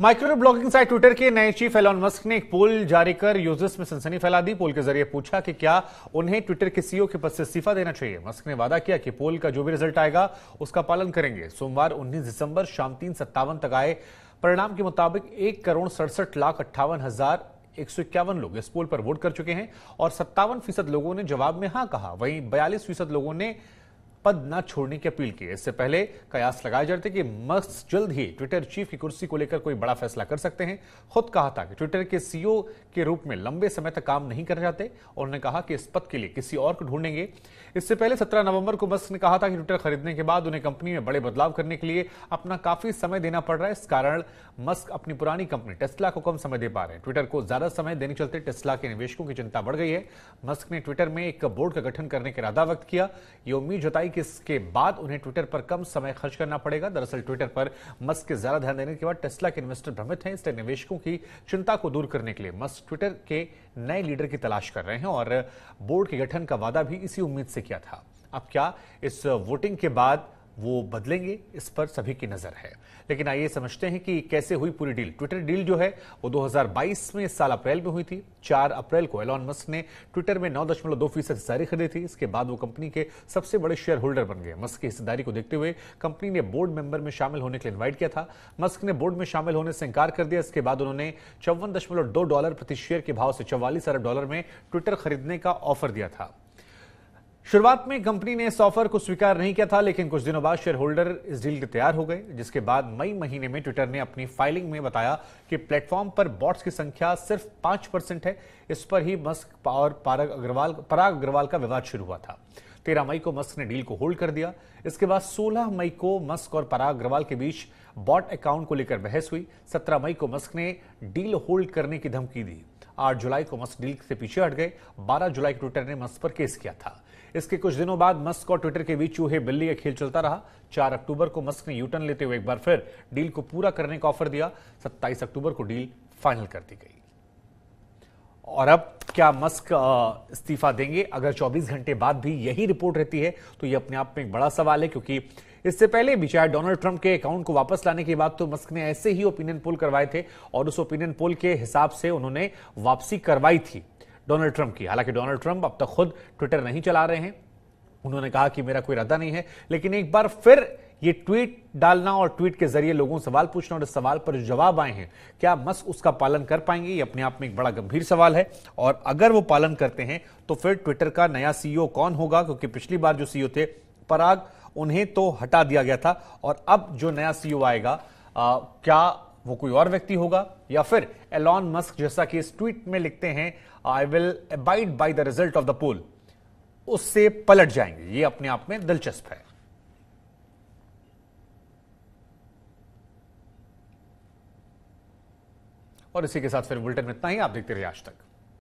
micro blogging site Twitter के नए chief Elon Musk ने एक पोल जारी कर यूजर्स में सनसनी फैला दी पोल के जरिए पूछा कि क्या उन्हें ट्विटर के सीईओ के पद से इस्तीफा देना चाहिए मस्क ने वादा किया कि पोल का जो भी रिजल्ट आएगा उसका पालन करेंगे सोमवार 19 दिसंबर शाम तीन सत्तावन तक आए परिणाम के मुताबिक एक करोड़ सड़सठ लाख अट्ठावन हजार एक सौ इक्यावन लोग इस पोल पर वोट कर चुके हैं और सत्तावन फीसद लोगों ने जवाब में हां कहा वहीं बयालीस फीसद लोगों ने पद न छोड़ने की अपील की इससे पहले कयास लगाए जाते कि मस्क जल्द ही ट्विटर चीफ की कुर्सी को लेकर कोई बड़ा फैसला कर सकते हैं खुद कहा था कि ट्विटर के सीईओ के रूप में लंबे समय तक काम नहीं कर जाते और उन्होंने कहा कि इस पद के लिए किसी और को ढूंढेंगे इससे पहले सत्रह नवंबर को मस्क ने कहा था कि ट्विटर खरीदने के बाद उन्हें कंपनी में बड़े बदलाव करने के लिए अपना काफी समय देना पड़ रहा है इस कारण मस्क अपनी पुरानी कंपनी टेस्ला को कम समय दे पा रहे हैं ट्विटर को ज्यादा समय देने चलते टेस्ला के निवेशकों की चिंता बढ़ गई है मस्क ने ट्विटर में एक बोर्ड का गठन करने का इरादा व्यक्त किया ये उम्मीद जताई कि इसके बाद उन्हें ट्विटर पर कम समय खर्च करना पड़ेगा दरअसल ट्विटर पर मस्क के ज्यादा ध्यान देने के बाद टेस्ला के इन्वेस्टर भ्रमित हैं इसलिए निवेशकों की चिंता को दूर करने के लिए मस्क ट्विटर के नए लीडर की तलाश कर रहे हैं और बोर्ड के गठन का वादा भी इसी उम्मीद से किया था अब क्या इस वोटिंग के बाद वो बदलेंगे इस पर सभी की नजर है लेकिन आइए समझते हैं कि कैसे हुई पूरी डील ट्विटर डील जो है वो 2022 में इस साल अप्रैल में हुई थी 4 अप्रैल को एलॉन मस्क ने ट्विटर में 9.2 फीसद हिस्सेदारी खरीदी थी इसके बाद वो कंपनी के सबसे बड़े शेयर होल्डर बन गए मस्क की हिस्सेदारी को देखते हुए कंपनी ने बोर्ड मेंबर में शामिल होने के लिए इन्वाइट किया था मस्क ने बोर्ड में शामिल होने से इंकार कर दिया इसके बाद उन्होंने चौवन डॉलर प्रति शेयर के भाव से चौवालीस अरब डॉलर में ट्विटर खरीदने का ऑफर दिया था शुरुआत में कंपनी ने इस ऑफर को स्वीकार नहीं किया था लेकिन कुछ दिनों बाद शेयर होल्डर इस डील के तैयार हो गए जिसके बाद मई महीने में ट्विटर ने अपनी फाइलिंग में बताया कि प्लेटफॉर्म पर बॉट्स की संख्या सिर्फ पांच परसेंट है इस पर ही मस्क और पारग अग्रवाल पराग अग्रवाल का विवाद शुरू हुआ था तेरह मई को मस्क ने डील को होल्ड कर दिया इसके बाद सोलह मई को मस्क और पराग अग्रवाल के बीच बॉट अकाउंट को लेकर बहस हुई सत्रह मई को मस्क ने डील होल्ड करने की धमकी दी आठ जुलाई को मस्क डील से पीछे हट गए बारह जुलाई को ट्विटर ने मस्क पर केस किया था इसके कुछ दिनों बाद मस्क और ट्विटर के बीच चूहे बिल्ली का खेल चलता रहा चार अक्टूबर को मस्क ने यूटर्न लेते हुए एक बार फिर डील को पूरा करने का ऑफर दिया सत्ताईस अक्टूबर को डील फाइनल कर दी गई और अब क्या मस्क इस्तीफा देंगे अगर 24 घंटे बाद भी यही रिपोर्ट रहती है तो यह अपने आप में एक बड़ा सवाल है क्योंकि इससे पहले बिचार डोनाल्ड ट्रंप के अकाउंट को वापस लाने की बात तो मस्क ने ऐसे ही ओपिनियन पोल करवाए थे और उस ओपिनियन पोल के हिसाब से उन्होंने वापसी करवाई थी डोनाल्ड ट्रंप की हालांकि डोनाल्ड ट्रंप अब तक खुद ट्विटर नहीं चला रहे हैं उन्होंने कहा कि मेरा कोई रद्दा नहीं है लेकिन एक बार फिर ये ट्वीट डालना और ट्वीट के जरिए लोगों से सवाल पूछना और इस सवाल पर जवाब आए हैं क्या मस्क उसका पालन कर पाएंगे ये अपने आप में एक बड़ा गंभीर सवाल है और अगर वो पालन करते हैं तो फिर ट्विटर का नया सीईओ कौन होगा क्योंकि पिछली बार जो सीईओ थे पराग उन्हें तो हटा दिया गया था और अब जो नया सीईओ e आएगा आ, क्या वो कोई और व्यक्ति होगा या फिर एलॉन मस्क जैसा कि इस ट्वीट में लिखते हैं I will abide by the result of the poll उससे पलट जाएंगे ये अपने आप में दिलचस्प है और इसी के साथ फिर बुलेटिन में इतना ही आप देखते रहिए आज तक